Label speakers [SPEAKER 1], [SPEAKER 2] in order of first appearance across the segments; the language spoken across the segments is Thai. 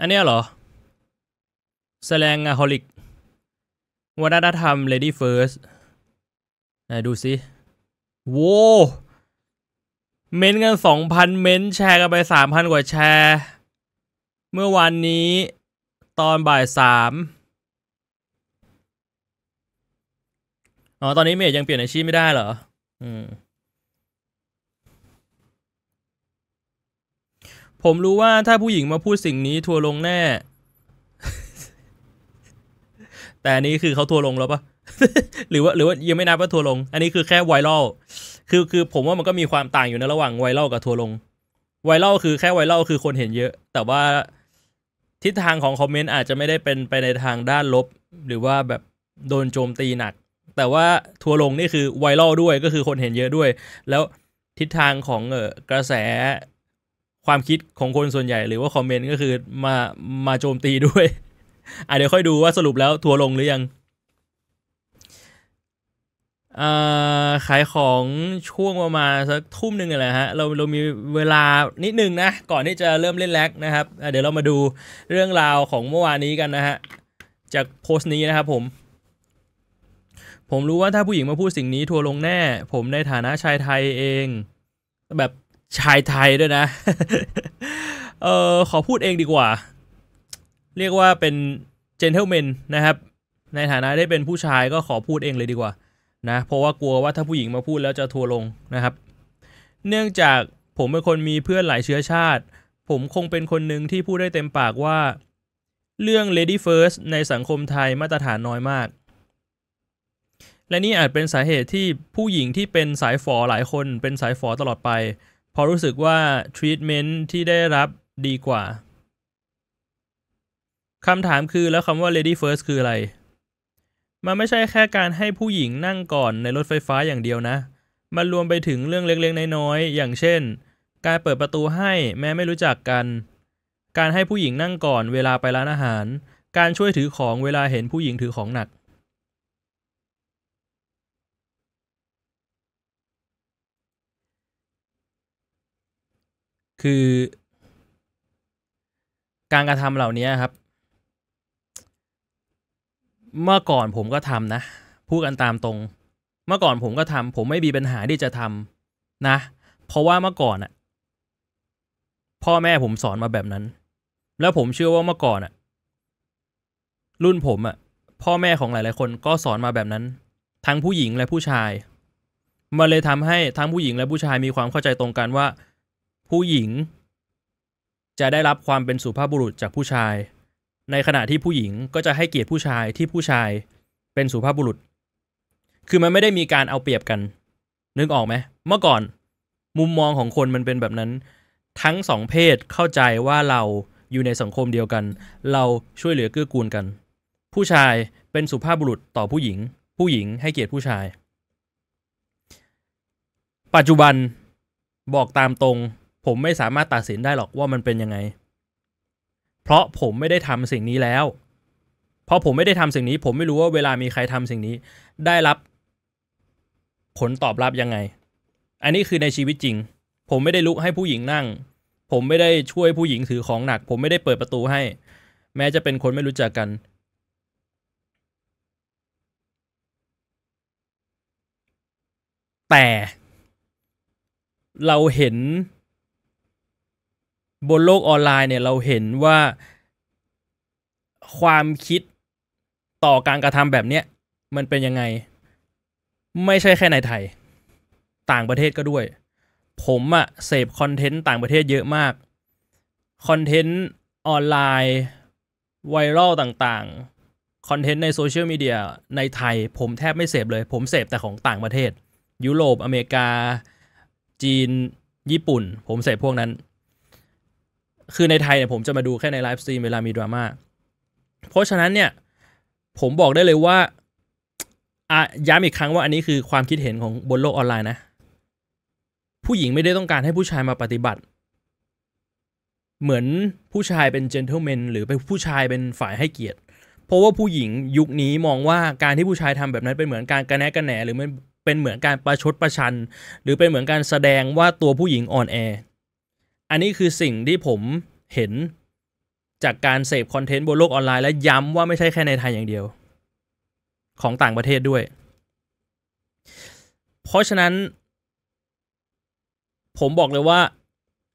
[SPEAKER 1] อันเนี้ยเหรอ แสดงอะฮอลิกวัฒนธรรม Lady First ์สนดูสิโว้เม้นกันสองพันเม้นแชร์กันไปสามพันกว่าแชร์ เมื่อวันนี้ตอนบ่ายสามอ๋อ ตอนนี้เมยยังเปลี่ยนอาชีพไม่ได้เหรออืมผมรู้ว่าถ้าผู้หญิงมาพูดสิ่งนี้ทัวลงแน่ แต่นี้คือเขาทัวลงแล้วปะหรือว่า หรือว่ายังไม่นับว่าทัวลง อันนี้คือแค่ไวรัลคือคือผมว่ามันก็มีความต่างอยู่นะระหว่างไวรัลกับทัวลง ไวรัลคือแค่ไวรัลคือคนเห็นเยอะ แต่ว่าทิศทางของคอมเมนต์อาจจะไม่ได้เป็นไปในทางด้านลบ หรือว่าแบบโดนโจมตีหนัก แต่ว่าทัวลงนี่คือไวรัลด้วยก็คือคนเห็นเยอะด้วย แล้วทิศทางของเออกระแสความคิดของคนส่วนใหญ่หรือว่าคอมเมนต์ก็คือมามาโจมตีด้วยอ่ะเดี๋ยวค่อยดูว่าสรุปแล้วทัวลงหรือยังขายของช่วงประมาณสักทุ่มหนึ่งแหละฮะเราเรามีเวลานิดหนึ่งนะ ก่อนที่จะเริ่มเล่นแลกนะครับเดี๋ยวเรามาดูเรื่องราวของเมื่อวานนี้กันนะฮะจากโพสต์นี้นะครับผม ผมรู้ว่าถ้าผู้หญิงมาพูดสิ่งนี้ทัวลงแน่ ผมในฐานะชายไทยเองแบบชายไทยด้วยนะ เออขอพูดเองดีกว่า เรียกว่าเป็นเจนเทลเมนนะครับ ในฐานะได้เป็นผู้ชายก็ขอพูดเองเลยดีกว่า นะ เพราะว่ากลัวว่าถ้าผู้หญิงมาพูดแล้วจะทัวลงนะครับ เนื่องจากผมเป็นคนมีเพื่อนหลายเชื้อชาติ ผมคงเป็นคนหนึ่งที่พูดได้เต็มปากว่าเรื่อง Lady First ในสังคมไทยมาตรฐานน้อยมาก และนี่อาจเป็นสาเหตุที่ผู้หญิงที่เป็นสายฝอหลายคนเป็นสายฝอตลอดไปราะรู้สึกว่าทรีทเมนต์ที่ได้รับดีกว่า คำถามคือแล้วคำว่า lady first คืออะไร มันไม่ใช่แค่การให้ผู้หญิงนั่งก่อนในรถไฟฟ้าอย่างเดียวนะ มันรวมไปถึงเรื่องเล็กๆ น้อยๆ อย่างเช่น การเปิดประตูให้แม้ไม่รู้จักกัน การให้ผู้หญิงนั่งก่อนเวลาไปร้านอาหาร การช่วยถือของเวลาเห็นผู้หญิงถือของหนักคือ การกระทำเหล่านี้ครับ เมื่อก่อนผมก็ทำนะพูดกันตามตรง เมื่อก่อนผมก็ทำผมไม่มีปัญหาที่จะทำนะ เพราะว่าเมื่อก่อนอะพ่อแม่ผมสอนมาแบบนั้น แล้วผมเชื่อว่าเมื่อก่อนอะรุ่นผมอะพ่อแม่ของหลายๆคนก็สอนมาแบบนั้น ทั้งผู้หญิงและผู้ชาย มันเลยทำให้ทั้งผู้หญิงและผู้ชายมีความเข้าใจตรงกันว่าผู้หญิง จะได้รับความเป็นสุภาพบุรุษจากผู้ชาย ในขณะที่ผู้หญิงก็จะให้เกียรติผู้ชายที่ผู้ชายเป็นสุภาพบุรุษ คือมันไม่ได้มีการเอาเปรียบกัน นึกออกไหมเมื่อก่อน มุมมองของคนมันเป็นแบบนั้น ทั้งสองเพศเข้าใจว่าเราอยู่ในสังคมเดียวกัน เราช่วยเหลือเกื้อกูลกัน ผู้ชายเป็นสุภาพบุรุษต่อผู้หญิง ผู้หญิงให้เกียรติผู้ชาย ปัจจุบัน บอกตามตรงผมไม่สามารถตัดสินได้หรอกว่ามันเป็นยังไง เพราะผมไม่ได้ทำสิ่งนี้แล้ว เพราะผมไม่ได้ทำสิ่งนี้ ผมไม่รู้ว่าเวลามีใครทำสิ่งนี้ได้รับผลตอบรับยังไง อันนี้คือในชีวิตจริง ผมไม่ได้ลุกให้ผู้หญิงนั่ง ผมไม่ได้ช่วยผู้หญิงถือของหนัก ผมไม่ได้เปิดประตูให้ แม้จะเป็นคนไม่รู้จักกัน แต่ เราเห็นบนโลกออนไลน์เนี่ย เราเห็นว่าความคิดต่อการกระทำแบบเนี้ยมันเป็นยังไง ไม่ใช่แค่ในไทยต่างประเทศก็ด้วย ผมอะเสพคอนเทนต์ต่างประเทศเยอะมากคอนเทนต์ออนไลน์ไวรัลต่างๆคอนเทนต์ในโซเชียลมีเดียในไทย ผมแทบไม่เสพเลย ผมเสพแต่ของต่างประเทศ ยุโรปอเมริกา จีน ญี่ปุ่น ผมเสพพวกนั้นคือในไทยเนี่ยผมจะมาดูแค่ในไลฟ์สตรีมเวลามีดราม่า เพราะฉะนั้นเนี่ย ผมบอกได้เลยว่าอ่ะย้ำอีกครั้งว่าอันนี้คือความคิดเห็นของบนโลกออนไลน์นะ ผู้หญิงไม่ได้ต้องการให้ผู้ชายมาปฏิบัติ เหมือนผู้ชายเป็นเจนเทลเมนหรือเป็นผู้ชายเป็นฝ่ายให้เกียรติ เพราะว่าผู้หญิงยุคนี้มองว่าการที่ผู้ชายทำแบบนั้นเป็นเหมือนการกระแนะกระแหนหรือป็นเป็นเหมือนการประชดประชัน หรือเป็นเหมือนการแสดงว่าตัวผู้หญิงอ่อนแออันนี้คือสิ่งที่ผมเห็นจากการเสพคอนเทนต์บนโลกออนไลน์ และย้ำว่าไม่ใช่แค่ในไทยอย่างเดียว ของต่างประเทศด้วย เพราะฉะนั้น ผมบอกเลยว่า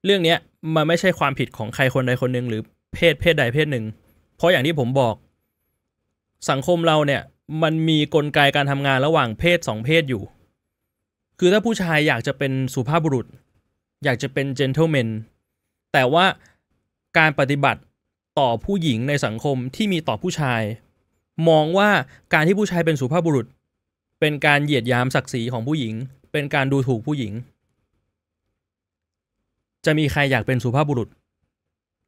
[SPEAKER 1] เรื่องนี้มันไม่ใช่ความผิดของใครคนใดคนหนึ่งหรือเพศเพศใดเพศหนึ่ง เพราะอย่างที่ผมบอกสังคมเราเนี่ย มันมีกลไกการทำงานระหว่างเพศสองเพศอยู่ คือถ้าผู้ชายอยากจะเป็นสุภาพบุรุษอยากจะเป็นเจนเทลแมนแต่ว่าการปฏิบัติต่อผู้หญิงในสังคมที่มีต่อผู้ชาย มองว่าการที่ผู้ชายเป็นสุภาพบุรุษ เป็นการเหยียดยามศักดิ์ศรีของผู้หญิง เป็นการดูถูกผู้หญิง จะมีใครอยากเป็นสุภาพบุรุษ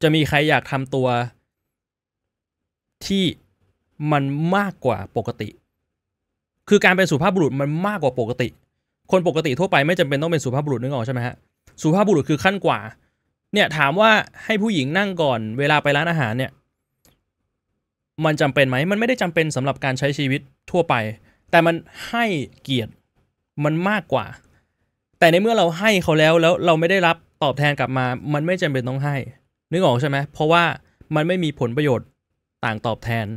[SPEAKER 1] จะมีใครอยากทำตัว ที่มันมากกว่าปกติ คือการเป็นสุภาพบุรุษมันมากกว่าปกติ คนปกติทั่วไปไม่จำเป็นต้องเป็นสุภาพบุรุษนึกออกใช่ไหมฮะสุภาพบุรุษคือขั้นกว่า เนี่ยถามว่าให้ผู้หญิงนั่งก่อน เวลาไปร้านอาหารเนี่ย มันจำเป็นไหมมันไม่ได้จำเป็นสำหรับการใช้ชีวิตทั่วไป แต่มันให้เกียรติมันมากกว่า แต่ในเมื่อเราให้เขาแล้วแล้วเราไม่ได้รับตอบแทนกลับมา มันไม่จำเป็นต้องให้นึกออกใช่ไหมเพราะว่ามันไม่มีผลประโยชน์ต่างตอบแทน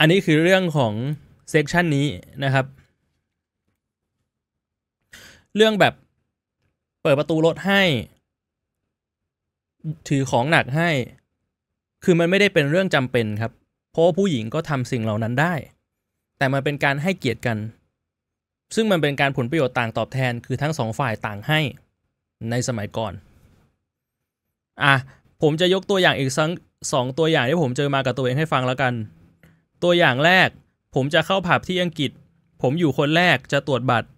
[SPEAKER 1] อันนี้คือเรื่องของเซกชันนี้นะครับเรื่องแบบเปิดประตูรถให้ ถือของหนักให้ คือมันไม่ได้เป็นเรื่องจำเป็นครับ เพราะผู้หญิงก็ทำสิ่งเหล่านั้นได้ แต่มันเป็นการให้เกียรติกัน ซึ่งมันเป็นการผลประโยชน์ต่างตอบแทน คือทั้งสองฝ่ายต่างให้ในสมัยก่อนอ่ะผมจะยกตัวอย่างอีกสักสองตัวอย่างที่ผมเจอมากับตัวเองให้ฟังแล้วกัน ตัวอย่างแรก ผมจะเข้าผับที่อังกฤษ ผมอยู่คนแรกจะตรวจบัตร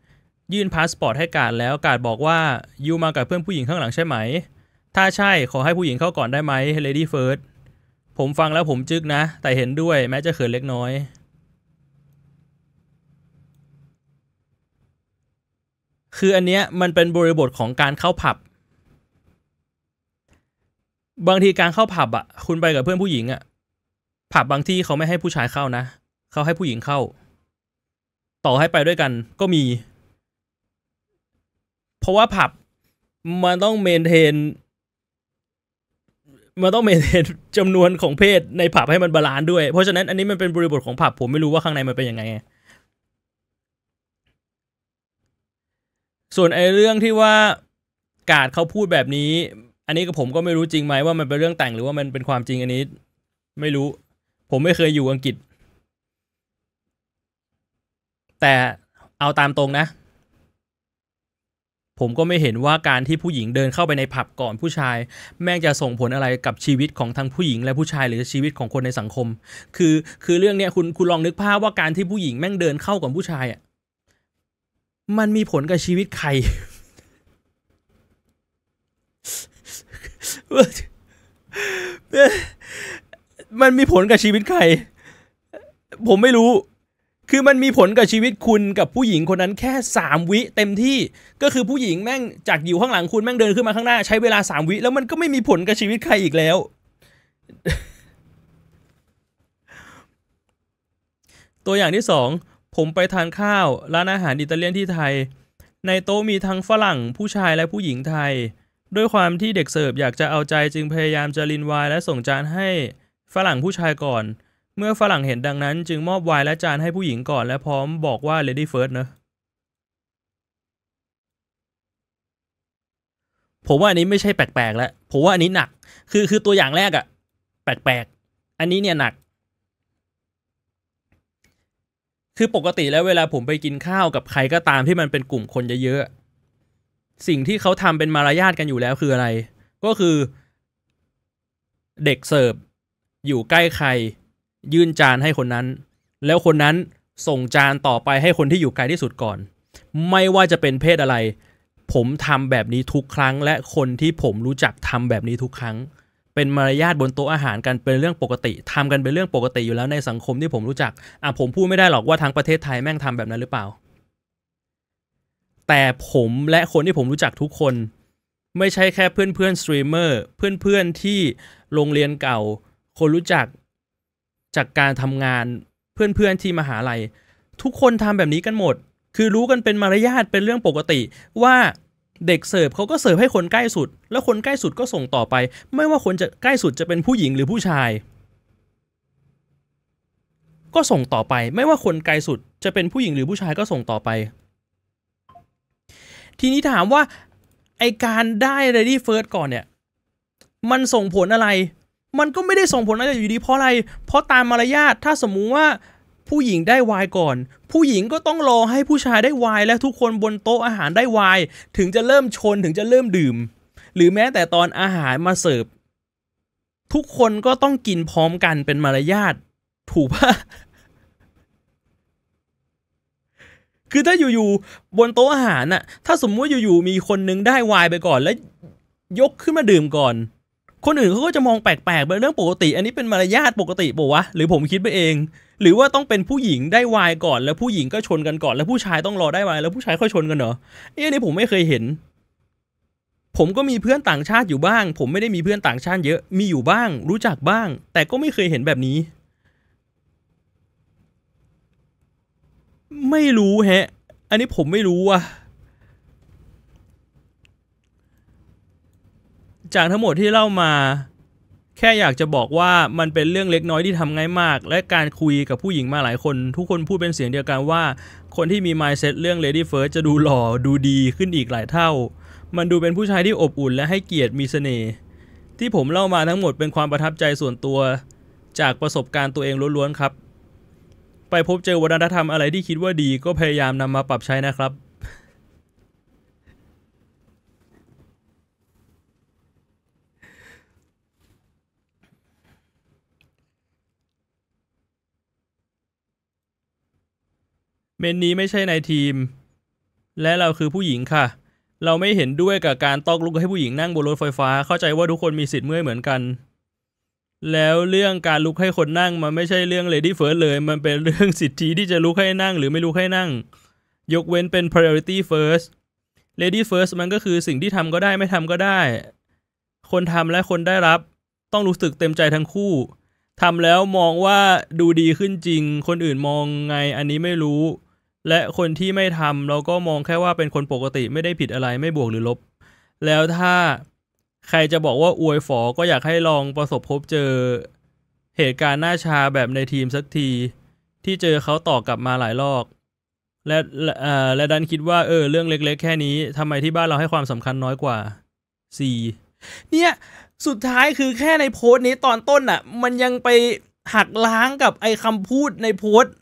[SPEAKER 1] ยื่นพาสปอร์ตให้กาดแล้วกาดบอกว่ายูมากับเพื่อนผู้หญิงข้างหลังใช่ไหม ถ้าใช่ ขอให้ผู้หญิงเข้าก่อนได้ไหมเลดี้เฟิร์สผมฟังแล้วผมจึกนะ แต่เห็นด้วยแม้จะเขินเล็กน้อย คืออันเนี้ยมันเป็นบริบทของการเข้าผับ บางทีการเข้าผับอ่ะ คุณไปกับเพื่อนผู้หญิงอ่ะ ผับบางที่เขาไม่ให้ผู้ชายเข้านะ เขาให้ผู้หญิงเข้า ต่อให้ไปด้วยกันก็มีเพราะว่าผับมันต้องเมนเทน มันต้องเมนเทนจำนวนของเพศในผับให้มันบาลานซ์ด้วย เพราะฉะนั้นอันนี้มันเป็นบริบทของผับผมไม่รู้ว่าข้างในมันเป็นยังไง ส่วนไอ้เรื่องที่ว่ากาดเขาพูดแบบนี้ อันนี้ก็ผมก็ไม่รู้จริงไหมว่ามันเป็นเรื่องแต่งหรือว่ามันเป็นความจริงอันนี้ ไม่รู้ ผมไม่เคยอยู่อังกฤษ แต่เอาตามตรงนะผมก็ไม่เห็นว่าการที่ผู้หญิงเดินเข้าไปในผับก่อนผู้ชาย แม่งจะส่งผลอะไรกับชีวิตของทั้งผู้หญิงและผู้ชายหรือชีวิตของคนในสังคม คือคือเรื่องเนี้ยคุณคุณลองนึกภาพว่าการที่ผู้หญิงแม่งเดินเข้าก่อนผู้ชายอ่ะมันมีผลกับชีวิตใครมันมีผลกับชีวิตใคร ผมไม่รู้คือมันมีผลกับชีวิตคุณกับผู้หญิงคนนั้นแค่ 3 วิเต็มที่ก็คือผู้หญิงแม่งจากอยู่ข้างหลังคุณแม่งเดินขึ้นมาข้างหน้าใช้เวลา 3 วิ แล้วมันก็ไม่มีผลกับชีวิตใครอีกแล้ว ตัวอย่างที่ 2 ผมไปทานข้าวร้านอาหารอิตาเลียนที่ไทย ในโต๊ะมีทั้งฝรั่งผู้ชายและผู้หญิงไทย ด้วยความที่เด็กเสิร์ฟอยากจะเอาใจจึงพยายามจะลินวายและส่งจานให้ฝรั่งผู้ชายก่อนเมื่อฝรั่งเห็นดังนั้น จึงมอบไวน์และจานให้ผู้หญิงก่อนและพร้อมบอกว่าเลี้เฟิร์สเนะ ผมว่าอันนี้ไม่ใช่แปลกๆ แล้วผมว่าอันนี้หนักคือคือตัวอย่างแรกอะแปลกๆ อันนี้เนี่ยหนัก คือปกติแล้วเวลาผมไปกินข้าวกับใครก็ตามที่มันเป็นกลุ่มคนเยอะๆ สิ่งที่เขาทำเป็นมารยาทกันอยู่แล้วคืออะไร ก็คือเด็กเสิร์ฟอยู่ใกล้ใครยื่นจานให้คนนั้น แล้วคนนั้นส่งจานต่อไปให้คนที่อยู่ไกลที่สุดก่อน ไม่ว่าจะเป็นเพศอะไร ผมทำแบบนี้ทุกครั้ง และคนที่ผมรู้จักทำแบบนี้ทุกครั้ง เป็นมารยาทบนโต๊ะอาหารกันเป็นเรื่องปกติ ทำกันเป็นเรื่องปกติอยู่แล้วในสังคมที่ผมรู้จักอ่ะผมพูดไม่ได้หรอกว่าทางประเทศไทยแม่งทำแบบนั้นหรือเปล่า แต่ผมและคนที่ผมรู้จักทุกคนไม่ใช่แค่เพื่อนเพื่อนสตรีมเมอร์เพื่อนเพื่อนที่โรงเรียนเก่า คนรู้จักจากการทำงานเพื่อนๆที่มหาลัย ทุกคนทำแบบนี้กันหมด คือรู้กันเป็นมารยาทเป็นเรื่องปกติ ว่าเด็กเสิร์ฟเขาก็เสิร์ฟให้คนใกล้สุด แล้วคนใกล้สุดก็ส่งต่อไป ไม่ว่าคนจะใกล้สุดจะเป็นผู้หญิงหรือผู้ชาย ก็ส่งต่อไป ไม่ว่าคนไกลสุดจะเป็นผู้หญิงหรือผู้ชายก็ส่งต่อไป ทีนี้ถามว่า ไอการได้ ready first ก่อนเนี่ยมันส่งผลอะไรมันก็ไม่ได้ส่งผลอะไรอยู่ดีเพราะอะไร เพราะตามมารยาทถ้าสมมุติว่าผู้หญิงได้วาย ก่อน ผู้หญิงก็ต้องรอให้ผู้ชายได้วาย และทุกคนบนโต๊ะอาหารได้วายถึงจะเริ่มชนถึงจะเริ่มดื่ม หรือแม้แต่ตอนอาหารมาเสิร์ฟทุกคนก็ต้องกินพร้อมกันเป็นมารยาทถูกปะคือถ้าอยู่ๆบนโต๊ะอาหารน่ะถ้าสมมุติอยู่ๆมีคนนึงได้วายไปก่อน แล้วยกขึ้นมาดื่มก่อนคนอื่นเขาก็จะมองแปลกๆเป็นเรื่องปกติ อันนี้เป็นมารยาทปกติปะวะหรือผมคิดไปเอง หรือว่าต้องเป็นผู้หญิงได้วายก่อน แล้วผู้หญิงก็ชนกันก่อน แล้วผู้ชายต้องรอได้วายแล้วผู้ชายค่อยชนกันเหรอเอ้ยนี่ผมไม่เคยเห็น ผมก็มีเพื่อนต่างชาติอยู่บ้าง ผมไม่ได้มีเพื่อนต่างชาติเยอะมีอยู่บ้าง รู้จักบ้าง แต่ก็ไม่เคยเห็นแบบนี้ ไม่รู้แฮะ อันนี้ผมไม่รู้วะจากทั้งหมดที่เล่ามา แค่อยากจะบอกว่ามันเป็นเรื่องเล็กน้อยที่ทำง่ายมาก และการคุยกับผู้หญิงมาหลายคน ทุกคนพูดเป็นเสียงเดียวกันว่า คนที่มี mindset เรื่อง lady first จะดูหล่อดูดีขึ้นอีกหลายเท่า มันดูเป็นผู้ชายที่อบอุ่นและให้เกียรติมีเสน่ห์ที่ผมเล่ามาทั้งหมดเป็นความประทับใจส่วนตัว จากประสบการณ์ตัวเองล้วนๆครับ ไปพบเจอวัฒนธรรมอะไรที่คิดว่าดีก็พยายามนำมาปรับใช้นะครับเมนนี้ไม่ใช่ในทีม และเราคือผู้หญิงค่ะ เราไม่เห็นด้วยกับการตอกลุกให้ผู้หญิงนั่งบนรถไฟฟ้าเข้าใจว่าทุกคนมีสิทธิ์เมื่อยเหมือนกัน แล้วเรื่องการลุกให้คนนั่งมันไม่ใช่เรื่องเลดี้เฟิร์สเลย มันเป็นเรื่องสิทธิที่จะลุกให้นั่งหรือไม่ลุกให้นั่ง ยกเว้นเป็น priority first lady first มันก็คือสิ่งที่ทำก็ได้ไม่ทำก็ได้ คนทำและคนได้รับ ต้องรู้สึกเต็มใจทั้งคู่ทำแล้วมองว่าดูดีขึ้นจริง คนอื่นมองไงอันนี้ไม่รู้และคนที่ไม่ทำเราก็มองแค่ว่าเป็นคนปกติไม่ได้ผิดอะไรไม่บวกหรือลบ แล้วถ้าใครจะบอกว่า อวยฝอ ก็อยากให้ลองประสบพบเจอ เหตุการณ์หน้าชาแบบในทีมสักที ที่เจอเขาต่อกลับมาหลายรอบและและดันคิดว่าเออเรื่องเล็กๆ แค่นี้ทำไมที่บ้านเราให้ความสำคัญน้อยกว่า่เนี่ย สุดท้ายคือแค่ในโพสต์นี้ตอนต้นอะ่ะ มันยังไปหักล้างกับไอ้คำพูดในโพสต์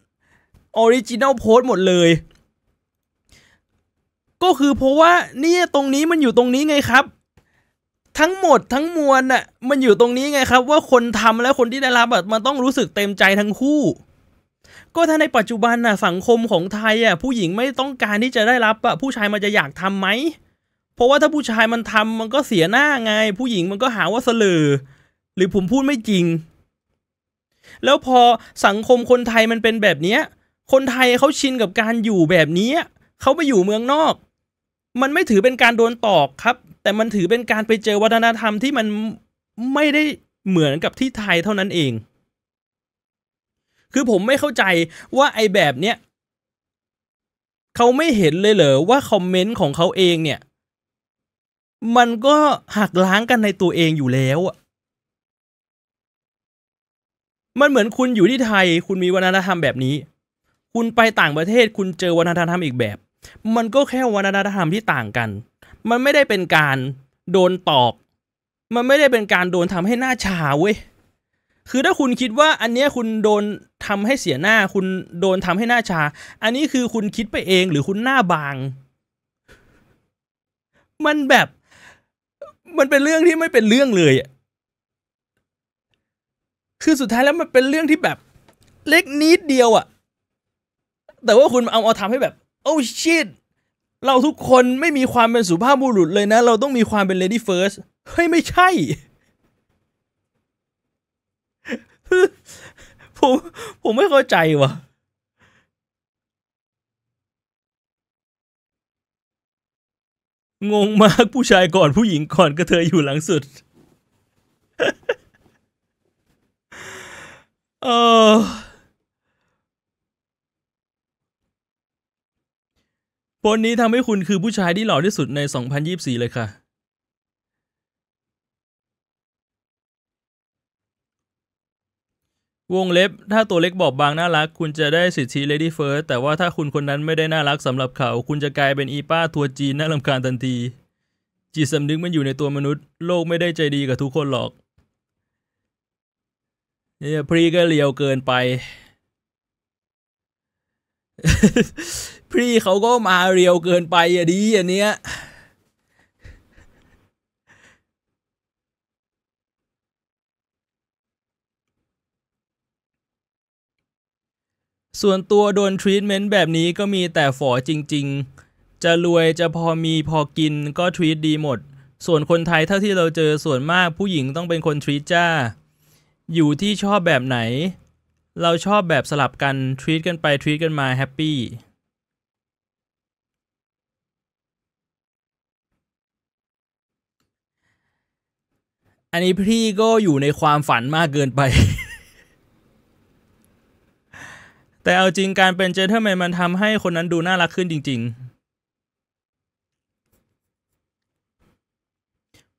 [SPEAKER 1] ออริจินอลโพสหมดเลย ก็คือเพราะว่าเนี่ยตรงนี้มันอยู่ตรงนี้ไงครับ ทั้งหมดทั้งมวลน่ะมันอยู่ตรงนี้ไงครับ ว่าคนทำและคนที่ได้รับมันต้องรู้สึกเต็มใจทั้งคู่ ก็ถ้าในปัจจุบันน่ะสังคมของไทยอ่ะผู้หญิงไม่ต้องการที่จะได้รับอ่ะผู้ชายมันจะอยากทํำไหม เพราะว่าถ้าผู้ชายมันทำมันก็เสียหน้าไง ผู้หญิงมันก็หาว่าเสลอหรือผมพูดไม่จริง แล้วพอสังคมคนไทยมันเป็นแบบเนี้ยคนไทยเขาชินกับการอยู่แบบนี้ เขาไปอยู่เมืองนอก มันไม่ถือเป็นการโดนตอกครับ แต่มันถือเป็นการไปเจอวัฒนธรรมที่มันไม่ได้เหมือนกับที่ไทยเท่านั้นเอง คือผมไม่เข้าใจว่าไอ้แบบเนี้ยเขาไม่เห็นเลยเหรอว่าคอมเมนต์ของเขาเองเนี่ย มันก็หักล้างกันในตัวเองอยู่แล้วอะ มันเหมือนคุณอยู่ที่ไทย คุณมีวัฒนธรรมแบบนี้คุณไปต่างประเทศคุณเจอวัฒนธรรมอีกแบบ มันก็แค่วัฒนธรรมที่ต่างกัน มันไม่ได้เป็นการโดนตอกมันไม่ได้เป็นการโดนทำให้หน้าชาเว้ยคือถ้าคุณคิดว่า อันเนี้ยคุณโดนทำให้เสียหน้าคุณโดนทำให้หน้าชาอันนี้คือคุณคิดไปเองหรือคุณหน้าบาง มันแบบ มันเป็นเรื่องที่ไม่เป็นเรื่องเลย คือสุดท้ายแล้วมันเป็นเรื่องที่แบบเล็กนิดเดียวอะ่ะแต่ว่าคุณเอาเอาทำให้แบบ โอ้ชิตเราทุกคนไม่มีความเป็นสุภาพบุรุษเลยนะ เราต้องมีความเป็นเลดี้เฟิร์สเฮ้ย ไม่ใช่ ผม ผมไม่เข้าใจว่ะ งงมากผู้ชายก่อนผู้หญิงก่อนก็เธออยู่หลังสุด เออโพสต์นี้ทำให้คุณคือผู้ชายที่หล่อที่สุดใน2024 เลยค่ะ วงเล็บถ้าตัวเล็กบอบบางน่ารักคุณจะได้สิทธิ Lady First แต่ว่าถ้าคุณคนนั้นไม่ได้น่ารักสำหรับเขา คุณจะกลายเป็นอีป้าทัวจีนน่ารำคาญทันที จิตสำนึกมันอยู่ในตัวมนุษย์ โลกไม่ได้ใจดีกับทุกคนหรอกเนี่ยพรีก็เลียวเกินไปพี่เขาก็มาเรียวเกินไปอ่ะดีอันเนี้ย ส่วนตัวโดนทรีตเมนต์แบบนี้ก็มีแต่ฝอจริงๆ จะรวยจะพอมีพอกินก็ทรีตดีหมด ส่วนคนไทยเท่าที่เราเจอส่วนมากผู้หญิงต้องเป็นคนทรีตจ้า อยู่ที่ชอบแบบไหน เราชอบแบบสลับกันทรีตกันไปทรีตกันมาแฮปปี้อันนี้พี่ก็อยู่ในความฝันมากเกินไป แต่เอาจริงการเป็นเจนเทอร์แมนมันทำให้คนนั้นดูน่ารักขึ้นจริงๆ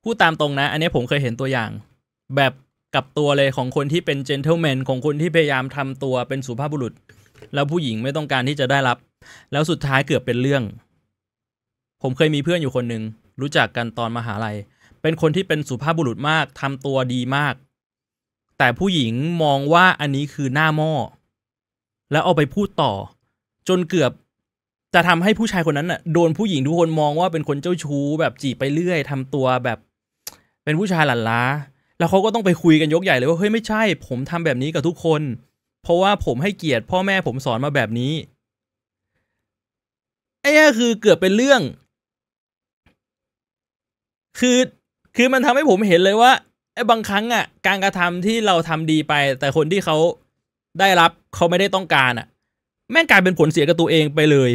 [SPEAKER 1] พูดตามตรงนะอันนี้ผมเคยเห็นตัวอย่าง แบบกับตัวเลยของคนที่เป็นเจนเทลแมนของคนที่พยายามทำตัวเป็นสุภาพบุรุษ แล้วผู้หญิงไม่ต้องการที่จะได้รับ แล้วสุดท้ายเกือบเป็นเรื่อง ผมเคยมีเพื่อนอยู่คนหนึ่งรู้จักกันตอนมหาลัยเป็นคนที่เป็นสุภาพบุรุษมากทำตัวดีมาก แต่ผู้หญิงมองว่าอันนี้คือหน้าหม้อแล้วเอาไปพูดต่อ จนเกือบจะทำให้ผู้ชายคนนั้นน่ะ โดนผู้หญิงทุกคนมองว่าเป็นคนเจ้าชู้แบบจีบไปเรื่อยทำตัวแบบ เป็นผู้ชายหลันล้า แล้วเขาก็ต้องไปคุยกันยกใหญ่เลย ว่าเฮ้ยไม่ใช่ ผมทำแบบนี้กับทุกคน เพราะว่าผมให้เกียรติ พ่อแม่ผมสอนมาแบบนี้ไอ้คือเกือบเป็นเรื่องคือคือมันทำให้ผมเห็นเลยว่าไอ้บางครั้งอ่ะ การกระทำที่เราทำดีไปแต่คนที่เขาได้รับเขาไม่ได้ต้องการอ่ะ แม่งกลายเป็นผลเสียกับตัวเองไปเลย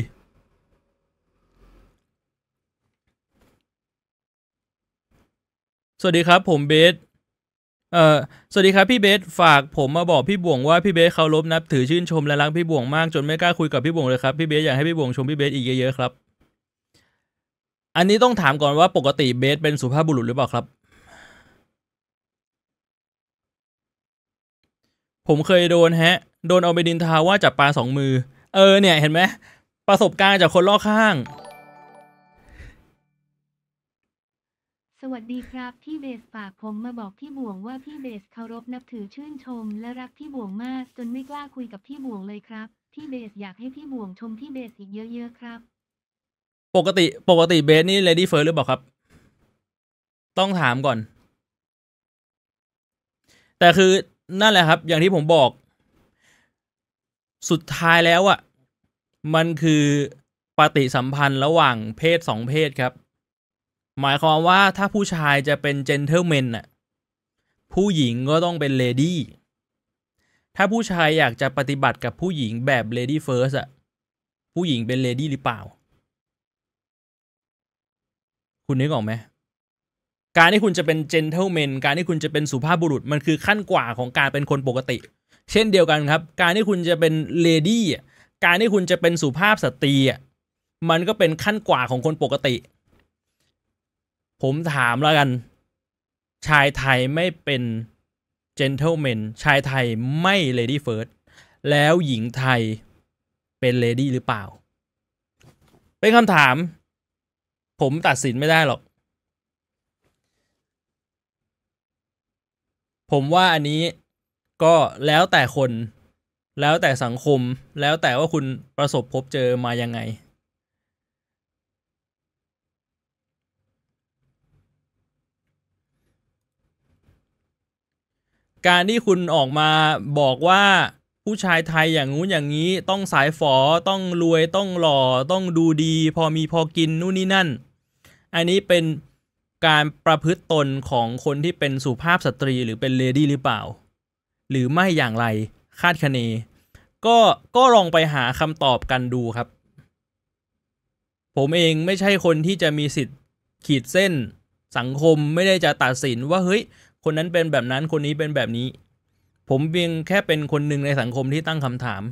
[SPEAKER 1] สวัสดีครับ ผมเบสเออสวัสดีครับพี่เบสฝากผมมาบอกพี่บ่วงว่าพี่เบสเคารพนับถือชื่นชมและรักพี่บ่วงมากจนไม่กล้าคุยกับพี่บ่วงเลยครับพี่เบสอยากให้พี่บ่วงชมพี่เบสอีกเยอะๆครับอันนี้ต้องถามก่อนว่าปกติเบสเป็นสุภาพบุรุษหรือเปล่าครับ ผมเคยโดนฮะ โดนเอาไปดินทาว่าจับปลาสองมือ เออ เนี่ยเห็นไหมประสบการณ์จากคนรอบข้าง สวัสดีครับ พี่เบสฝากผมมาบอกพี่บ่วงว่า พี่เบสเคารพนับถือชื่นชมและรักพี่บ่วงมาก จนไม่กล้าคุยกับพี่บ่วงเลยครับพี่เบสอยากให้พี่บ่วงชมพี่เบสอีกเยอะๆครับปกติปกติเบสนี่เลดี้เฟิร์สหรือเปล่าครับ ต้องถามก่อน แต่คือนั่นแหละครับอย่างที่ผมบอก สุดท้ายแล้วอะ่ะมันคือปฏิสัมพันธ์ระหว่างเพศสองเพศครับ หมายความว่าถ้าผู้ชายจะเป็นเจนเทลเมนอ่ะผู้หญิงก็ต้องเป็นเลดี้ถ้าผู้ชายอยากจะปฏิบัติกับผู้หญิงแบบเลดี้เฟิร์สอะผู้หญิงเป็นเลดี้หรือเปล่าคุณนึกออกไหมการที่คุณจะเป็นเจนเทลเมนการที่คุณจะเป็นสุภาพบุรุษมันคือขั้นกว่าของการเป็นคนปกติ เช่นเดียวกันครับ การที่คุณจะเป็นเลดี้การที่คุณจะเป็นสุภาพสตรีมันก็เป็นขั้นกว่าของคนปกติ ผมถามแล้วกัน ชายไทยไม่เป็นเจนเทลเมนชายไทยไม่เลดี้เฟิร์สแล้วหญิงไทยเป็นเลดี้หรือเปล่า เป็นคำถามผม ตัดสินไม่ได้หรอก ผมว่าอันนี้ก็แล้วแต่คน แล้วแต่สังคม แล้วแต่ว่าคุณประสบพบเจอมายังไง การที่คุณออกมาบอกว่าผู้ชายไทยอย่างงู้นอย่างนี้ต้องสายฝอต้องรวยต้องหล่อต้องดูดีพอมีพอกินนู่นนี่นั่นอันนี้เป็นการประพฤติตนของคนที่เป็นสุภาพสตรีหรือเป็นเลดี้หรือเปล่า หรือไม่อย่างไรคาดคะเนก็ก็ลองไปหาคำตอบกันดูครับ ผมเองไม่ใช่คนที่จะมีสิทธิ์ขีดเส้น สังคมไม่ได้จะตัดสินว่าเฮ้ยคนนั้นเป็นแบบนั้นคนนี้เป็นแบบนี้ ผมเพียงแค่เป็นคนหนึ่งในสังคมที่ตั้งคำถาม